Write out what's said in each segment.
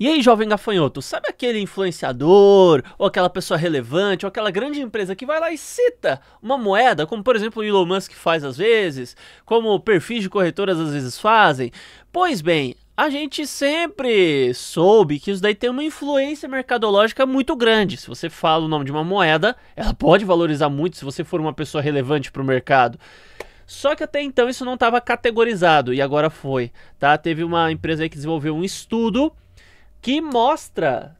E aí, jovem gafanhoto, sabe aquele influenciador, ou aquela pessoa relevante, ou aquela grande empresa que vai lá e cita uma moeda, como por exemplo o Elon Musk faz às vezes, como perfis de corretoras às vezes fazem? Pois bem, a gente sempre soube que isso daí tem uma influência mercadológica muito grande. Se você fala o nome de uma moeda, ela pode valorizar muito se você for uma pessoa relevante para o mercado. Só que até então isso não estava categorizado e agora foi, tá? Teve uma empresa que desenvolveu um estudo que mostra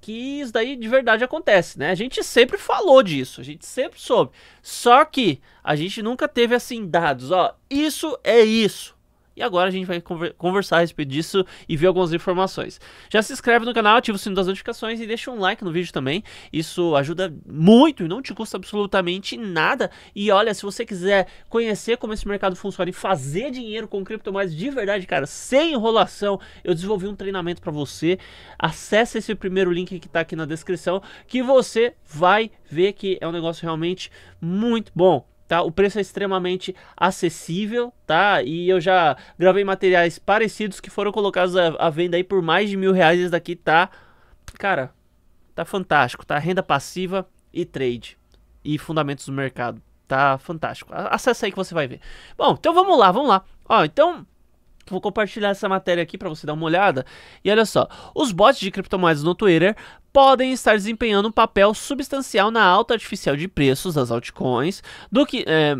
que isso daí de verdade acontece, né? A gente sempre falou disso, a gente sempre soube. Só que a gente nunca teve assim dados, ó, isso é isso. E agora a gente vai conversar a respeito disso e ver algumas informações. Já se inscreve no canal, ativa o sino das notificações e deixa um like no vídeo também. Isso ajuda muito e não te custa absolutamente nada. E olha, se você quiser conhecer como esse mercado funciona e fazer dinheiro com criptomoedas de verdade, cara, sem enrolação, eu desenvolvi um treinamento para você. Acesse esse primeiro link que está aqui na descrição que você vai ver que é um negócio realmente muito bom tá? O preço é extremamente acessível, tá? E eu já gravei materiais parecidos que foram colocados à, venda aí por mais de mil reais. Esse daqui tá, cara, tá fantástico, tá? Renda passiva e trade e fundamentos do mercado, tá? Fantástico. Acesse aí que você vai ver. Bom, então vamos lá, vamos lá. Ó, então Vou compartilhar essa matéria aqui para você dar uma olhada. E olha só, os bots de criptomoedas no Twitter podem estar desempenhando um papel substancial na alta artificial de preços das altcoins, do que é,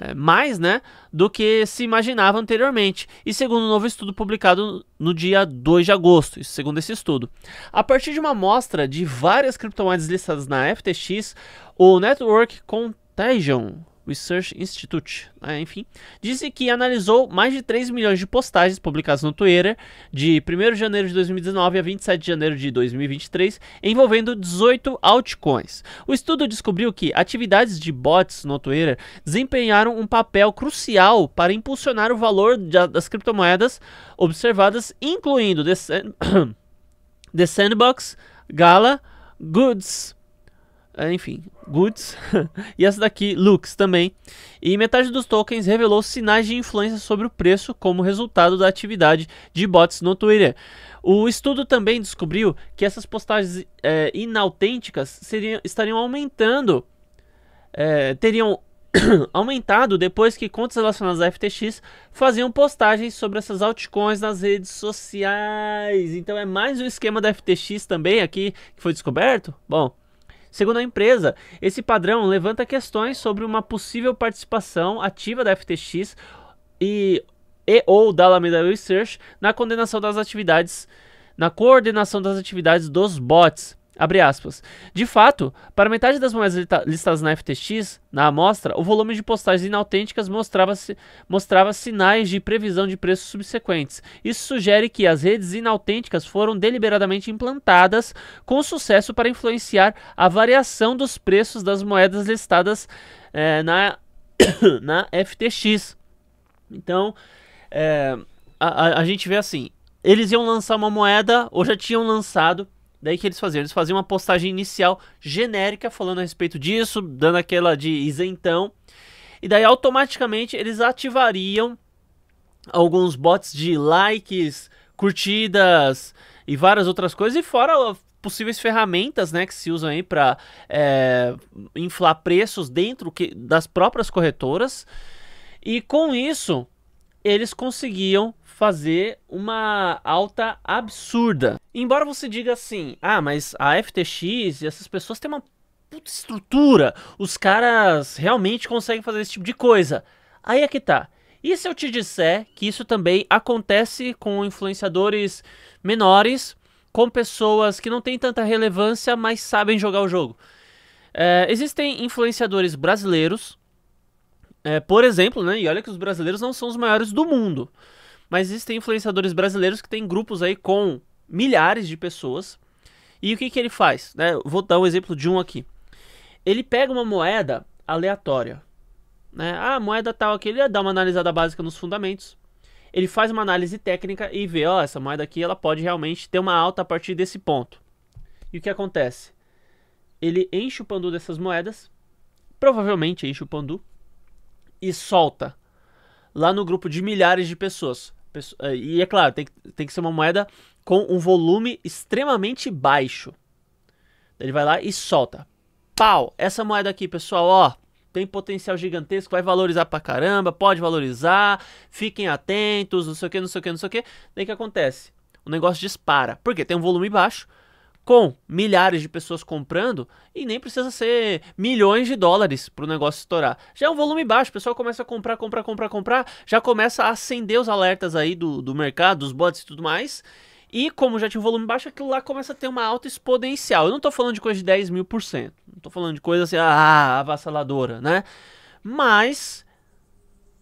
é, mais, né, do que se imaginava anteriormente. E segundo um novo estudo publicado no dia 2 de agosto, segundo esse estudo, a partir de uma amostra de várias criptomoedas listadas na FTX, o Network Contagion Research Institute, né, enfim, disse que analisou mais de 3 milhões de postagens publicadas no Twitter de 1 de janeiro de 2019 a 27 de janeiro de 2023, envolvendo 18 altcoins. O estudo descobriu que atividades de bots no Twitter desempenharam um papel crucial para impulsionar o valor das criptomoedas observadas, incluindo The, Sand The Sandbox, Gala, Goods, é, enfim, Goods. e essa daqui, Lux também. E metade dos tokens revelou sinais de influência sobre o preço como resultado da atividade de bots no Twitter. O estudo também descobriu que essas postagens é, inautênticas seriam, estariam aumentando, é, teriam aumentado depois que contas relacionadas à FTX faziam postagens sobre essas altcoins nas redes sociais. Então é mais um esquema da FTX também aqui que foi descoberto? Bom, Segundo a empresa, esse padrão levanta questões sobre uma possível participação ativa da FTX e, e ou da Alameda Research na condenação das atividades na coordenação das atividades dos bots, Abre aspas. De fato, para metade das moedas listadas na FTX, na amostra, o volume de postagens inautênticas mostrava, -se, mostrava sinais de previsão de preços subsequentes. Isso sugere que as redes inautênticas foram deliberadamente implantadas com sucesso para influenciar a variação dos preços das moedas listadas é, na, na FTX. Então, é, a, a, a gente vê assim: eles iam lançar uma moeda, ou já tinham lançado Daí que eles faziam? Eles faziam uma postagem inicial genérica falando a respeito disso, dando aquela de isentão. E daí automaticamente eles ativariam alguns bots de likes, curtidas e várias outras coisas. E fora possíveis ferramentas né, que se usam aí para é, inflar preços dentro que, das próprias corretoras. E com isso, eles conseguiam fazer uma alta absurda. Embora você diga assim, ah, mas a FTX e essas pessoas têm uma puta estrutura, os caras realmente conseguem fazer esse tipo de coisa. Aí é que tá. E se eu te disser que isso também acontece com influenciadores menores, com pessoas que não têm tanta relevância, mas sabem jogar o jogo? É, existem influenciadores brasileiros, é, por exemplo, né? E olha que os brasileiros não são os maiores do mundo. Mas existem influenciadores brasileiros que têm grupos aí com milhares de pessoas. E o que, que ele faz? Né? Vou dar um exemplo de um aqui. Ele pega uma moeda aleatória. Né? Ah, moeda tal aqui, ele dá uma analisada básica nos fundamentos. Ele faz uma análise técnica e vê, ó, essa moeda aqui ela pode realmente ter uma alta a partir desse ponto. E o que acontece? Ele enche o pandu dessas moedas, provavelmente enche o pandu, e solta lá no grupo de milhares de pessoas. É, e é claro, tem que, tem que ser uma moeda com um volume extremamente baixo. Ele vai lá e solta. Pau! Essa moeda aqui, pessoal, ó, tem potencial gigantesco, vai valorizar pra caramba, pode valorizar, fiquem atentos, não sei o que, não sei o que, não sei o que. Daí que acontece? O negócio dispara. Por quê? Tem um volume baixo, com milhares de pessoas comprando e nem precisa ser milhões de dólares para o negócio estourar. Já é um volume baixo, o pessoal começa a comprar, comprar, comprar, comprar, já começa a acender os alertas aí do, do mercado, dos bots e tudo mais. E como já tinha um volume baixo, aquilo lá começa a ter uma alta exponencial. Eu não estou falando de coisa de 10 mil por cento, não estou falando de coisa assim, ah, avassaladora, né? Mas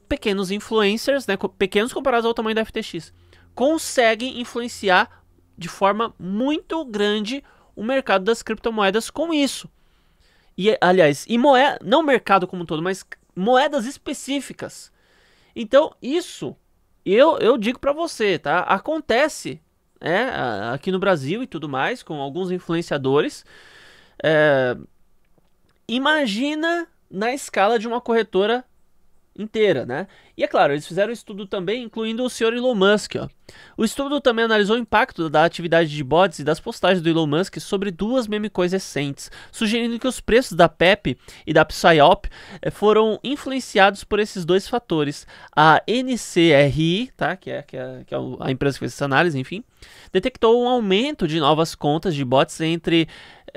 pequenos influencers, né, pequenos comparados ao tamanho da FTX, conseguem influenciar de forma muito grande o mercado das criptomoedas com isso. E aliás, e moeda, não mercado como um todo, mas moedas específicas. Então, isso eu, eu digo para você, tá? Acontece é, aqui no Brasil e tudo mais, com alguns influenciadores. É, imagina na escala de uma corretora inteira, né? E é claro, eles fizeram um estudo também, incluindo o senhor Elon Musk. Ó. O estudo também analisou o impacto da atividade de bots e das postagens do Elon Musk sobre duas meme coisas recentes, sugerindo que os preços da PEP e da PSYOP eh, foram influenciados por esses dois fatores. A NCRI, tá? que, é, que é, que é a empresa que fez essa análise, enfim, detectou um aumento de novas contas de bots entre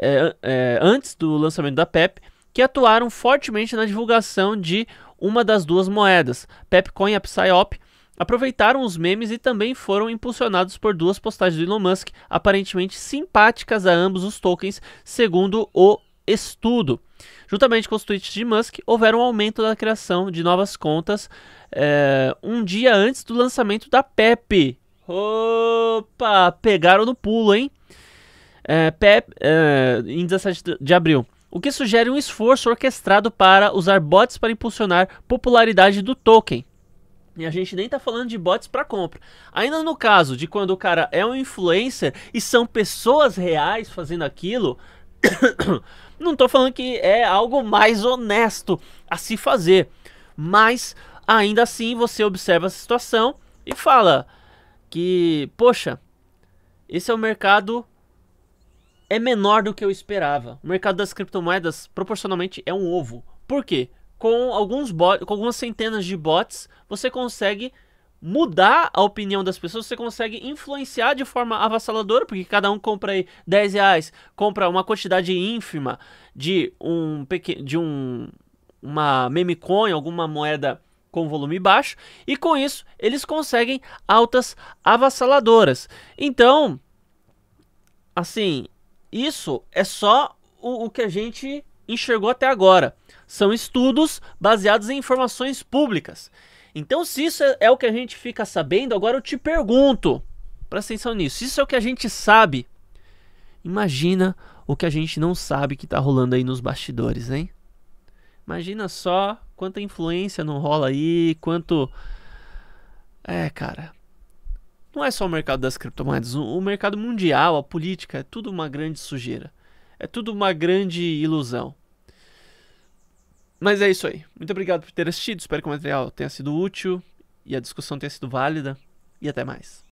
é, é, antes do lançamento da PEP, que atuaram fortemente na divulgação de uma das duas moedas. Pepcoin e Psyop aproveitaram os memes e também foram impulsionados por duas postagens do Elon Musk, aparentemente simpáticas a ambos os tokens, segundo o estudo. Juntamente com os tweets de Musk, houveram um aumento da criação de novas contas é, um dia antes do lançamento da PEP. Opa! Pegaram no pulo, hein? É, PEP, é, em 17 de abril o que sugere um esforço orquestrado para usar bots para impulsionar popularidade do token. E a gente nem está falando de bots para compra. Ainda no caso de quando o cara é um influencer e são pessoas reais fazendo aquilo, não estou falando que é algo mais honesto a se fazer, mas ainda assim você observa a situação e fala que, poxa, esse é o mercado é menor do que eu esperava. O mercado das criptomoedas, proporcionalmente, é um ovo. Por quê? Com, alguns bot, com algumas centenas de bots, você consegue mudar a opinião das pessoas, você consegue influenciar de forma avassaladora, porque cada um compra aí 10 reais, compra uma quantidade ínfima de um pequeno, de um uma meme coin, alguma moeda com volume baixo, e com isso eles conseguem altas avassaladoras. Então, assim, isso é só o, o que a gente enxergou até agora. São estudos baseados em informações públicas. Então, se isso é, é o que a gente fica sabendo, agora eu te pergunto, presta atenção nisso, se isso é o que a gente sabe, imagina o que a gente não sabe que está rolando aí nos bastidores, hein? Imagina só quanta influência não rola aí, quanto. É, cara não é só o mercado das criptomoedas, o mercado mundial, a política, é tudo uma grande sujeira. É tudo uma grande ilusão. Mas é isso aí. Muito obrigado por ter assistido. Espero que o material tenha sido útil e a discussão tenha sido válida. E até mais.